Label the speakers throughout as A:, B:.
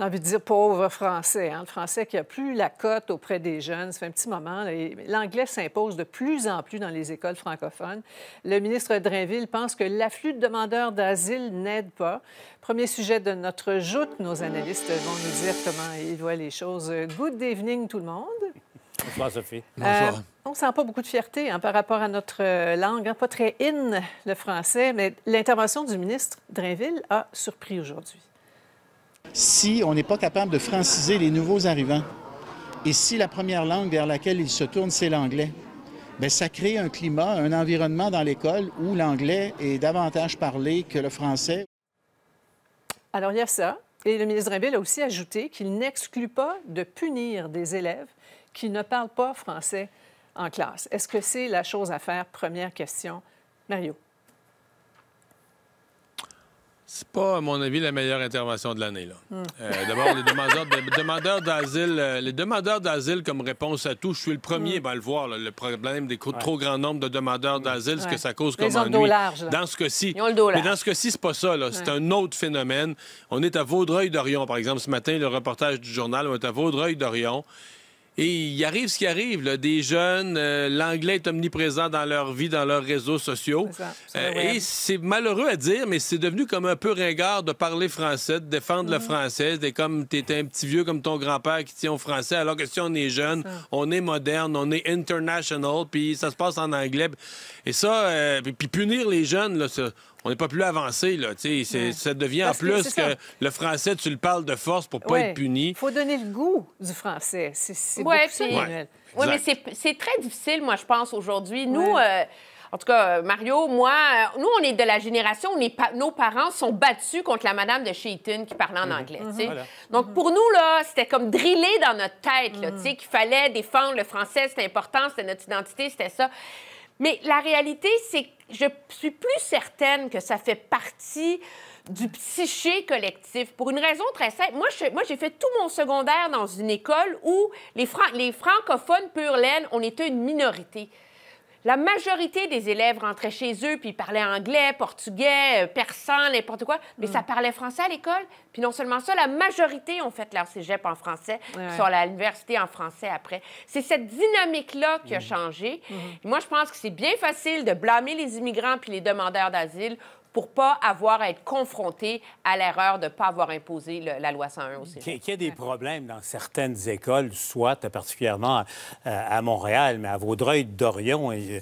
A: j'ai envie de dire pauvre français. Hein. Le français qui a plus la cote auprès des jeunes, ça fait un petit moment. L'anglais s'impose de plus en plus dans les écoles francophones. Le ministre Drainville pense que l'afflux de demandeurs d'asile n'aide pas. Premier sujet de notre joute, nos analystes vont nous dire comment ils voient les choses. Good evening tout le monde.
B: Bonsoir Sophie.
C: Bonjour. Euh,
A: on sent pas beaucoup de fierté hein, par rapport à notre euh, langue, hein. pas très in le français, mais l'intervention du ministre Drainville a surpris aujourd'hui
C: si
B: on n'est pas capable de franciser les nouveaux arrivants et si la première langue vers laquelle ils se tournent, c'est l'anglais. Bien, ça crée un climat, un environnement dans l'école où l'anglais est davantage parlé que le français.
A: Alors, il y a ça. Et le ministre Drinville a aussi ajouté qu'il n'exclut pas de punir des élèves qui ne parlent pas français en classe. Est-ce que c'est la chose à faire? Première question. Mario.
C: C'est pas, à mon avis, la meilleure intervention de l'année. Euh, d'abord, les demandeurs d'asile, euh, les demandeurs d'asile comme réponse à tout, je suis le premier mm. à le voir, le problème des trop grands nombre de demandeurs d'asile, ce que ça cause comme ennui. Large, dans ce cas-ci, mais dans ce cas-ci, c'est pas ça. C'est un autre phénomène. On est à Vaudreuil-Dorion, par exemple, ce matin, le reportage du journal, on est à Vaudreuil-Dorion. Et il arrive ce qui arrive, des jeunes, euh, l'anglais est omniprésent dans leur vie, dans leurs réseaux sociaux. Euh, et c'est malheureux à dire, mais c'est devenu comme un peu ringard de parler français, de défendre le mhm. français. C'est comme t'es un petit vieux comme ton grand-père qui tient au français, alors que si on est jeune, on est moderne, on est international, puis ça se passe en anglais. Et ça, euh, puis punir les jeunes, là, ça, on n'est pas plus avancé, là. Ça devient en plus que, le français, tu le parles de force pour pas être puni. Il
A: faut donner le goût du français. C'est mais
D: c'est très difficile, moi, je pense, aujourd'hui. Nous, euh, En tout cas, euh, Mario, moi, euh, nous, on est de la génération où nos parents sont battus contre la madame de chez qui parlait en mhm. anglais. Mhm. Donc, mhm. pour nous, là, c'était comme drillé dans notre tête, tu sais, qu'il fallait défendre le français, c'était important, c'était notre identité, c'était ça. Mais la réalité, c'est que je suis plus certaine que ça fait partie du psyché collectif pour une raison très simple. Moi, j'ai fait tout mon secondaire dans une école où les, francophones pur laine, on était une minorité. La majorité des élèves rentraient chez eux puis parlaient anglais, portugais, euh, persan, n'importe quoi, mais mm. ça parlait français à l'école. Puis non seulement ça, la majorité ont fait leur cégep en français, puis sont à l'université en français après. C'est cette dynamique-là qui a mm. changé. Mm. Moi, je pense que c'est bien facile de blâmer les immigrants puis les demandeurs d'asile pour pas avoir à être confronté à l'erreur de ne pas avoir imposé la loi 101
B: aussi. Il y, a des problèmes dans certaines écoles, soit particulièrement à, Montréal, mais à Vaudreuil-Dorion, euh,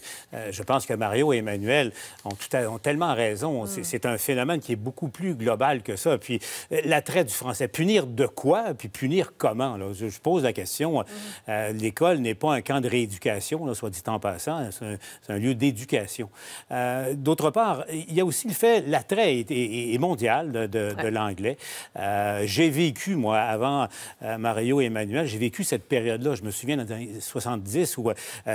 B: je pense que Mario et Emmanuel ont, tellement raison. Mm. C'est un phénomène qui est beaucoup plus global que ça. Puis euh, l'attrait du français, punir de quoi, puis punir comment? Je, pose la question. Euh, mm. L'école n'est pas un camp de rééducation, soit dit en passant, c'est un, lieu d'éducation. D'autre part, il y a aussi le fait, l'attrait est, mondial de, l'anglais. Euh, j'ai vécu, moi, avant euh, Mario et Emmanuel, j'ai vécu cette période-là. Je me souviens, dans les années 70, où euh,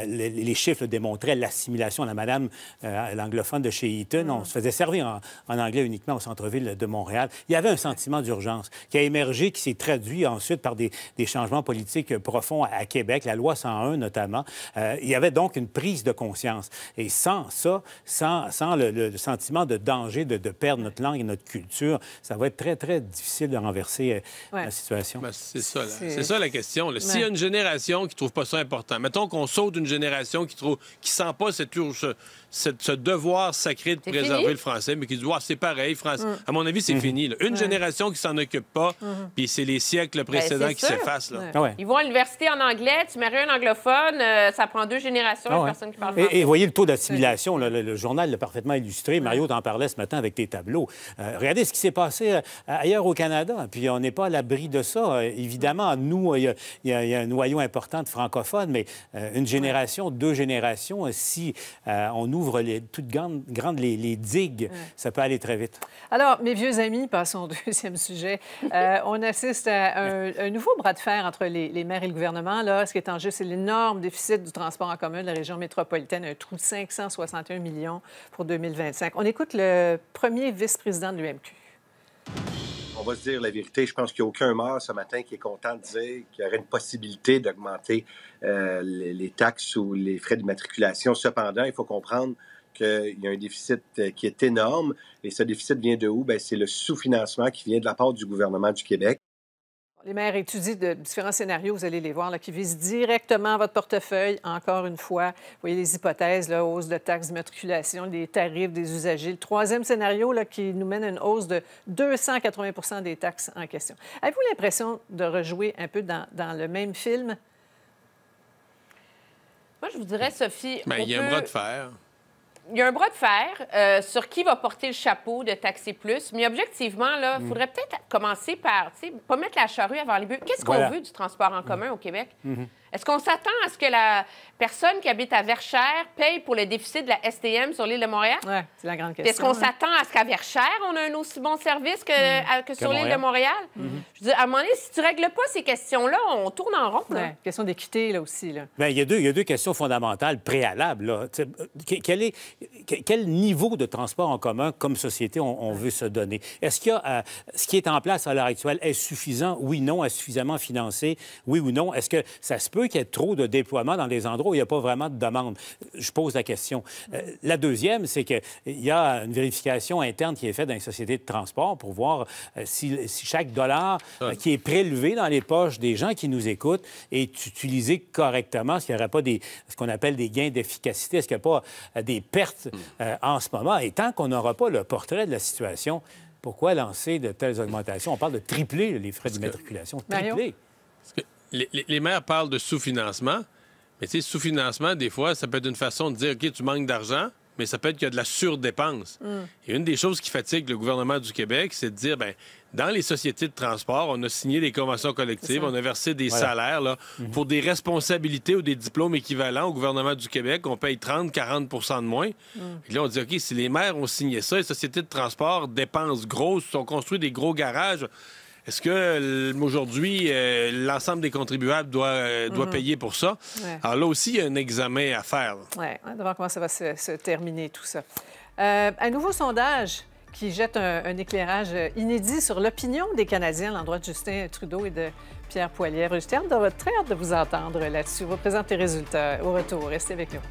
B: les, chiffres démontraient l'assimilation. La madame, l'anglophone de chez Eaton, on mm. se faisait servir en, anglais uniquement au centre-ville de Montréal. Il y avait un sentiment d'urgence qui a émergé, qui s'est traduit ensuite par des, changements politiques profonds à, Québec, la loi 101 notamment. il y avait donc une prise de conscience. Et sans ça, sans, le, le sentiment de danger, de, perdre notre langue et notre culture. Ça va être très, très difficile de renverser euh, la situation.
C: Ben, c'est ça, la question. S'il y a une génération qui ne trouve pas ça important, mettons qu'on saute une génération qui trouve qui sent pas cette, ce, devoir sacré de préserver le français, mais qui dit, c'est pareil, France. Mm. À mon avis, c'est mm-hmm. fini. Une génération qui s'en occupe pas, mm-hmm. puis c'est les siècles ben, précédents qui s'effacent. Ils
D: vont à l'université en anglais, tu maries un anglophone, euh, ça prend deux générations, ah qui et, et voyez le
B: taux d'assimilation. Le, le, journal l'a parfaitement illustré. Mario t'en parlait ce matin avec tes tableaux. Euh, regardez ce qui s'est passé euh, ailleurs au Canada. Puis on n'est pas à l'abri de ça. Euh, évidemment, nous, il y, a un noyau important de francophones, mais une génération, deux générations, si on ouvre les, toutes grandes, les, digues, ça peut aller très vite.
A: Alors, mes vieux amis, passons au deuxième sujet. on assiste à un, nouveau bras de fer entre les, les, maires et le gouvernement. Là, ce qui est en jeu, c'est l'énorme déficit du transport en commun de la région métropolitaine, un trou de 561 millions pour 2025. On écoute le premier vice-président de l'UMQ?
D: On va se dire la vérité. Je pense qu'il n'y a aucun mort ce matin qui est content de dire qu'il y aurait une possibilité d'augmenter euh, les, les taxes ou les frais d'immatriculation. Cependant, il faut comprendre qu'il y a un déficit euh, qui est énorme. Et ce déficit vient de où? Ben, c'est le sous-financement qui vient de la part du gouvernement du Québec.
A: Les maires étudient de différents scénarios, vous allez les voir, là, qui visent directement votre portefeuille, encore une fois. Vous voyez les hypothèses, la hausse de taxes d'immatriculation, les tarifs des usagers. Le troisième scénario là, qui nous mène à une hausse de 280 des taxes en question. Avez-vous l'impression de rejouer un peu dans, le même film? Moi, je vous dirais, Sophie.
C: Ben, il y a un de faire
A: il y a un bras de fer euh, sur qui va
D: porter le chapeau de Taxi Plus, mais objectivement, il mm. faudrait peut-être commencer par, tu sais, pas mettre la charrue avant les buts. Qu'est-ce qu'on veut du transport en commun au Québec? Mm-hmm. Est-ce qu'on s'attend à ce que la personne qui habite à Verchères paye pour le déficit de la STM sur l'île de Montréal? Oui,
A: c'est la grande question. Est-ce qu'on s'attend
D: à ce qu'à Verchères, on a un aussi bon service que, mm. sur l'île de Montréal? Mm-hmm. Je à un moment donné, si tu ne règles pas ces questions-là, on tourne en rond. Là.
A: Question d'équité, là aussi.
B: Ben, il, y a deux, deux questions fondamentales préalables. Quel, est, quel niveau de transport en commun, comme société, on, veut se donner? Est-ce qu'il euh, ce qui est en place à l'heure actuelle est suffisant? Oui, non. Est ce suffisamment financé? Oui ou non? Est-ce que ça se peut? qu'il y ait trop de déploiements dans des endroits où il n'y a pas vraiment de demande. Je pose la question. Euh, la deuxième, c'est qu'il y a une vérification interne qui est faite dans les sociétés de transport pour voir euh, si, chaque dollar euh, qui est prélevé dans les poches des gens qui nous écoutent est utilisé correctement, est-ce qu'il n'y aurait pas des, ce qu'on appelle des gains d'efficacité, est-ce qu'il n'y a pas des pertes hmm. en ce moment. Et tant qu'on n'aura pas le portrait de la situation, pourquoi lancer de telles augmentations? On parle de tripler les frais
C: d'immatriculation. Tripler. Que les, maires parlent de sous-financement, mais tu sais, sous-financement, des fois, ça peut être une façon de dire, OK, tu manques d'argent, mais ça peut être qu'il y a de la surdépense. Mm. Et une des choses qui fatigue le gouvernement du Québec, c'est de dire, ben dans les sociétés de transport, on a signé des conventions collectives, on a versé des salaires mm-hmm. pour des responsabilités ou des diplômes équivalents au gouvernement du Québec. On paye 30-40 de moins. Mm. là, on dit, OK, si les maires ont signé ça, les sociétés de transport dépensent grosses, sont construit des gros garages, est-ce que euh, aujourd'hui, euh, l'ensemble des contribuables doit, euh, doit mhm. payer pour ça? Alors là aussi, il y a un examen à faire.
A: Oui, on va comment ça va se, terminer, tout ça. un nouveau sondage qui jette un, éclairage inédit sur l'opinion des Canadiens à l'endroit de Justin Trudeau et de Pierre Poilievre. Je on votre très hâte de vous entendre là-dessus. vous présente les résultats au retour. Restez avec nous.